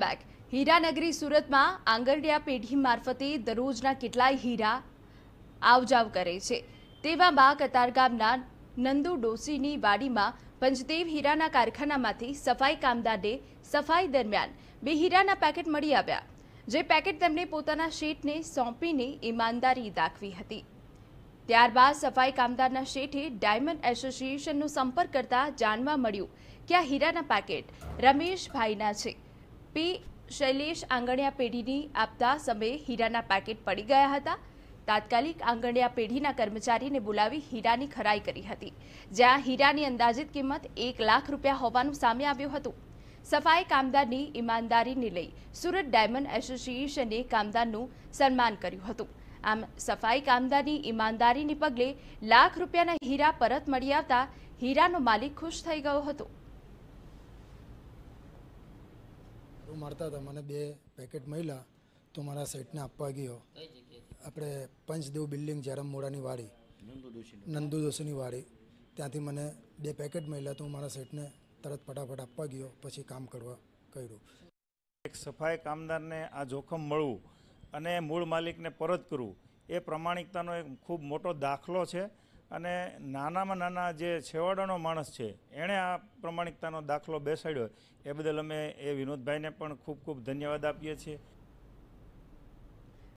back હીરાનગરી સુરતમાં આંગણિયા પેઢી મારફતે દરરોજના કેટલાય હીરા આવજાવ કરે છે તેવામાં કતાર ગામના નંદુ ડોસીની વાડીમાં પંચદેવ હીરાના કારખાનામાંથી સફાઈ કામદારને સફાઈ દરમિયાન બે હીરાના પેકેટ મળી આવ્યા જે પેકેટ તેમણે પોતાના શેઠને સોંપીને ઈમાનદારી દાખવી હતી ત્યારબાદ સફાઈ કામદારના શેઠે ડાયમંડ એસોસિએશનનો સંપર્ક કરતા જાણવા મળ્યું કે આ હીરાના પેકેટ રમેશભાઈના છે પી શૈલેષ આંગણિયા પેઢીની આપતા સમયે હીરાના પેકેટ પડી ગયા હતા તાત્કાલિક આંગણિયા પેઢીના કર્મચારીને બોલાવી હીરાની ખરાઈ કરી હતી જ્યાં હીરાની અંદાજિત કિંમત એક લાખ રૂપિયા હોવાનું સામે આવ્યું હતું સફાઈ કામદારની ઈમાનદારીને લઈ સુરત ડાયમંડ એસોસિએશને કામદારનું સન્માન કર્યું હતું આમ સફાઈ કામદારની ઈમાનદારીને પગલે લાખ રૂપિયાના હીરા પરત મળી આવતા હીરાનો માલિક ખુશ થઈ ગયો હતો આંટો મારતા હતા મને બે પેકેટ મળ્યા તો મારા સેટને આપવા ગયો આપણે પંચદેવ બિલ્ડિંગ જયરામ મોડાની વાડી નંદુ દોશીની વાડી ત્યાંથી મને બે પેકેટ મળ્યા તો હું મારા સેટને તરત ફટાફટ આપવા ગયો પછી કામ કરવા કર્યું એક સફાઈ કામદારને આ જોખમ મળવું અને મૂળ માલિકને પરત કરવું એ પ્રમાણિકતાનો એક ખૂબ મોટો દાખલો છે અને નાનામાં નાના જે છેવાડાનો માણસ છે એણે આ પ્રમાણિકતાનો દાખલો બેસાડ્યો એ બદલ અમે એ વિનોદભાઈને પણ ખૂબ ખૂબ ધન્યવાદ આપીએ છીએ